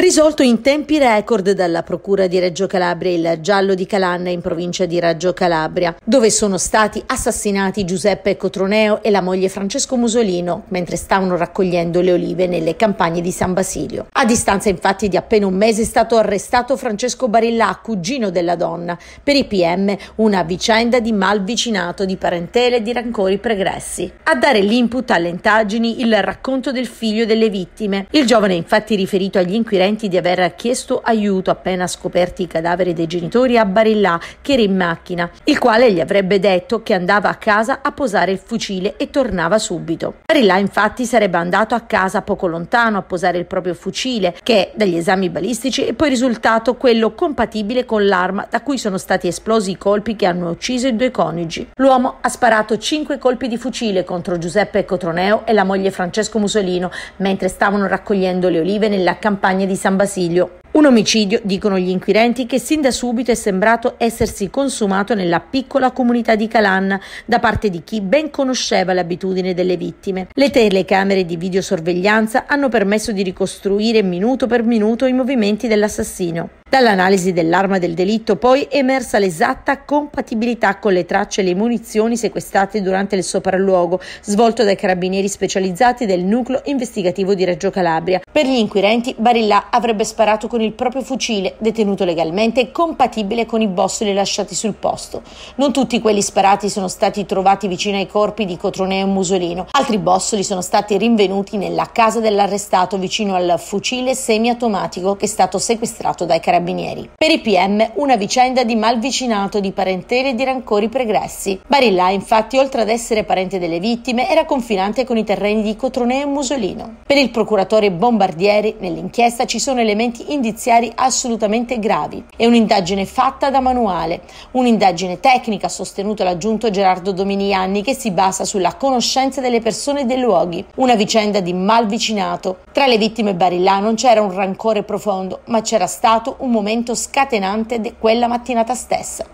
Risolto in tempi record dalla Procura di Reggio Calabria il giallo di Calanna in provincia di Reggio Calabria, dove sono stati assassinati Giuseppe Cotroneo e la moglie Francesco Musolino mentre stavano raccogliendo le olive nelle campagne di San Basilio. A distanza infatti di appena un mese è stato arrestato Francesco Barillà, cugino della donna, per i PM una vicenda di malvicinato, di parentele e di rancori pregressi. A dare l'input alle indagini il racconto del figlio delle vittime. Il giovane infatti riferito agli inquirenti riferenti di aver chiesto aiuto appena scoperti i cadaveri dei genitori a Barillà, che era in macchina, il quale gli avrebbe detto che andava a casa a posare il fucile e tornava subito. Barillà infatti sarebbe andato a casa poco lontano a posare il proprio fucile, che dagli esami balistici è poi risultato quello compatibile con l'arma da cui sono stati esplosi i colpi che hanno ucciso i due coniugi. L'uomo ha sparato cinque colpi di fucile contro Giuseppe Cotroneo e la moglie Francesco Musolino mentre stavano raccogliendo le olive nella campagna di di San Basilio. Un omicidio, dicono gli inquirenti, che sin da subito è sembrato essersi consumato nella piccola comunità di Calanna da parte di chi ben conosceva le abitudini delle vittime. Le telecamere di videosorveglianza hanno permesso di ricostruire minuto per minuto i movimenti dell'assassino. Dall'analisi dell'arma del delitto poi è emersa l'esatta compatibilità con le tracce e le munizioni sequestrate durante il sopralluogo svolto dai carabinieri specializzati del nucleo investigativo di Reggio Calabria. Per gli inquirenti Barilla avrebbe sparato con il proprio fucile detenuto legalmente compatibile con i bossoli lasciati sul posto. Non tutti quelli sparati sono stati trovati vicino ai corpi di Cotroneo e Musolino. Altri bossoli sono stati rinvenuti nella casa dell'arrestato vicino al fucile semiautomatico che è stato sequestrato dai carabinieri carabinieri. Per i PM una vicenda di malvicinato di parentele e di rancori pregressi. Barilla, infatti, oltre ad essere parente delle vittime, era confinante con i terreni di Cotroneo e Musolino. Per il procuratore Bombardieri, nell'inchiesta ci sono elementi indiziari assolutamente gravi. È un'indagine fatta da manuale, un'indagine tecnica sostenuta l'aggiunto Gerardo Dominianni che si basa sulla conoscenza delle persone e dei luoghi. Una vicenda di malvicinato. Tra le vittime Barilla non c'era un rancore profondo, ma c'era stato un un momento scatenante di quella mattinata stessa.